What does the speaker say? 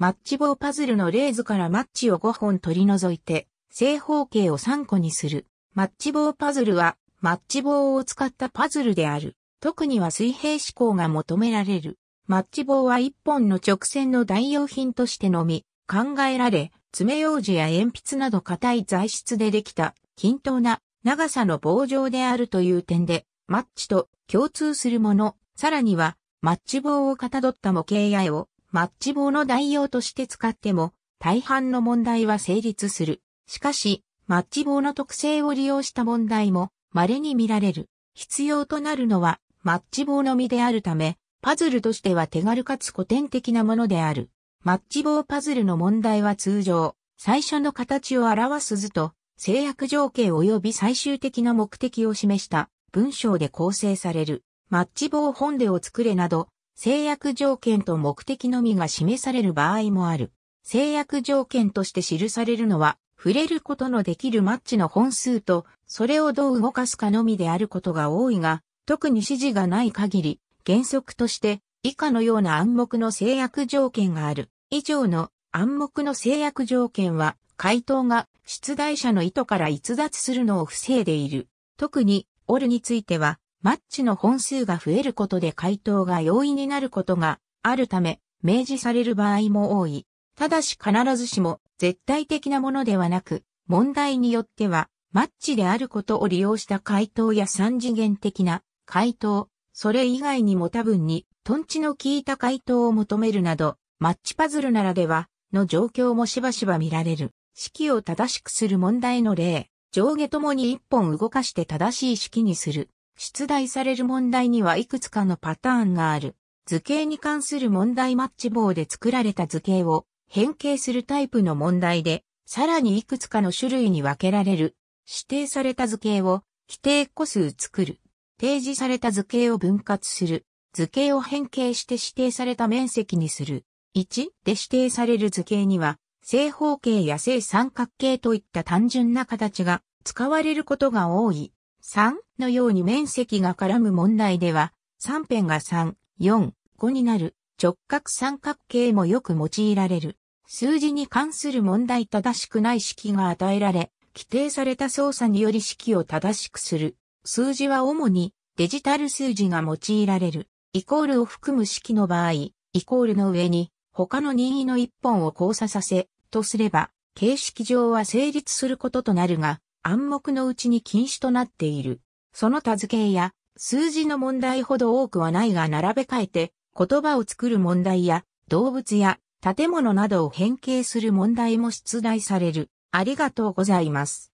マッチ棒パズルのレーズからマッチを5本取り除いて、正方形を3個にする。マッチ棒パズルは、マッチ棒を使ったパズルである。特には水平思考が求められる。マッチ棒は1本の直線の代用品としてのみ、考えられ、爪楊枝や鉛筆など硬い材質でできた、均等な長さの棒状であるという点で、マッチと共通するもの、さらには、マッチ棒をかたどった模型や絵をマッチ棒の代用として使っても、大半の問題は成立する。しかし、マッチ棒の特性を利用した問題も稀に見られる。必要となるのはマッチ棒のみであるため、パズルとしては手軽かつ古典的なものである。マッチ棒パズルの問題は通常、最初の形を表す図と、制約条件及び最終的な目的を示した文章で構成される。マッチ棒本でを作れなど、制約条件と目的のみが示される場合もある。制約条件として記されるのは、触れることのできるマッチの本数と、それをどう動かすかのみであることが多いが、特に指示がない限り、原則として、以下のような暗黙の制約条件がある。以上の暗黙の制約条件は、回答が出題者の意図から逸脱するのを防いでいる。特に、オルについては、マッチの本数が増えることで回答が容易になることがあるため、明示される場合も多い。ただし必ずしも絶対的なものではなく、問題によっては、マッチであることを利用した回答や三次元的な回答、それ以外にも多分に、トンチの効いた回答を求めるなど、マッチパズルならでは、の状況もしばしば見られる。式を正しくする問題の例、上下ともに一本動かして正しい式にする。出題される問題にはいくつかのパターンがある。図形に関する問題マッチ棒で作られた図形を変形するタイプの問題で、さらにいくつかの種類に分けられる。指定された図形を規定個数作る。提示された図形を分割する。図形を変形して指定された面積にする。1で指定される図形には、正方形や正三角形といった単純な形が使われることが多い。3のように面積が絡む問題では、3辺が3、4、5になる直角三角形もよく用いられる。数字に関する問題正しくない式が与えられ、規定された操作により式を正しくする。数字は主にデジタル数字が用いられる。イコールを含む式の場合、イコールの上に他の任意の一本を交差させ、とすれば、形式上は成立することとなるが、暗黙のうちに禁止となっている。その多図形や数字の問題ほど多くはないが並べ替えて言葉を作る問題や動物や建物などを変形する問題も出題される。ありがとうございます。